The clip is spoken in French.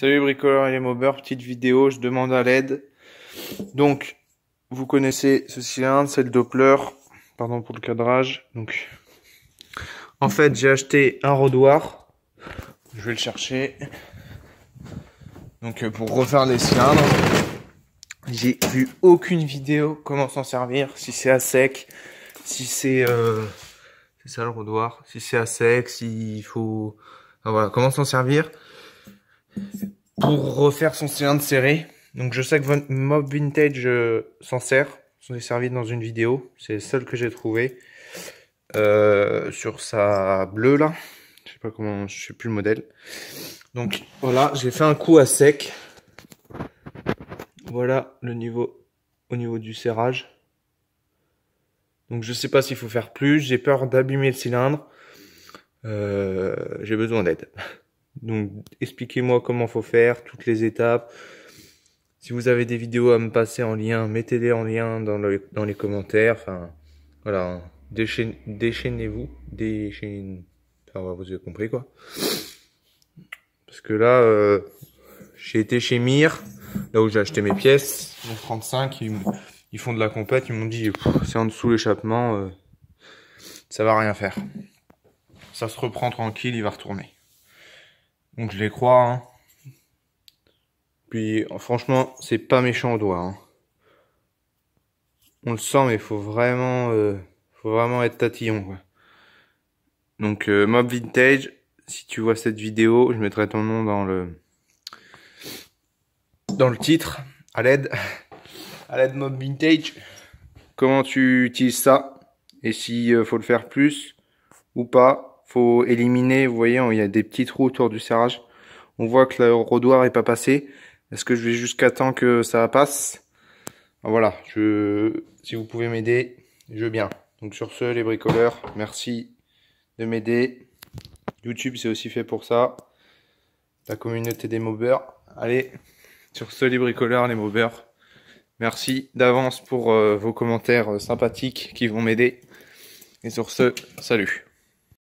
Salut bricoleur et mobber, petite vidéo, je demande à l'aide. Donc, vous connaissez ce cylindre, c'est le Doppler. Pardon pour le cadrage. Donc, en fait, j'ai acheté un rodoir. Je vais le chercher. Donc, euh, pour refaire les cylindres, j'ai vu aucune vidéo comment s'en servir. Si c'est à sec, si c'est, euh, c'est ça le rodoir, si c'est à sec, s'il faut, voilà, comment s'en servir pour refaire son cylindre serré. Donc je sais que Mob Vintage euh, s'en sert, s'en est servi dans une vidéo, c'est le seul que j'ai trouvé euh, sur sa bleue là. Je sais pas comment, je sais plus le modèle. Donc voilà, j'ai fait un coup à sec. Voilà le niveau au niveau du serrage. Donc je sais pas s'il faut faire plus, j'ai peur d'abîmer le cylindre. Euh, j'ai besoin d'aide. Donc expliquez-moi comment faut faire, toutes les étapes. Si vous avez des vidéos à me passer en lien, mettez-les en lien dans, les commentaires. Enfin, voilà, déchaînez-vous, déchaîne... vous avez compris quoi. Parce que là, euh, j'ai été chez Mir, là où j'ai acheté mes pièces, 35, ils, ils, font de la compète, ils m'ont dit c'est en dessous l'échappement, euh, ça va rien faire. Ça se reprend tranquille, il va retourner. Donc je les crois. Hein. Puis franchement, c'est pas méchant au doigt. Hein. On le sent, mais faut vraiment, euh, faut vraiment être tatillon. Quoi. Donc euh, Mob Vintage, si tu vois cette vidéo, je mettrai ton nom dans le dans le titre. À l'aide, à l'aide Mob Vintage. Comment tu utilises ça et s'il euh, faut le faire plus ou pas faut éliminer, vous voyez, hein, il y a des petits trous autour du serrage. On voit que le rodoir est pas passé. Est-ce que je vais jusqu'à temps que ça passe ah, Voilà, je, si vous pouvez m'aider, je veux bien. Donc sur ce, les bricoleurs, merci de m'aider. YouTube, c'est aussi fait pour ça. La communauté des mobeurs. Allez, sur ce, les bricoleurs, les mobeurs, merci d'avance pour euh, vos commentaires euh, sympathiques qui vont m'aider. Et sur ce, salut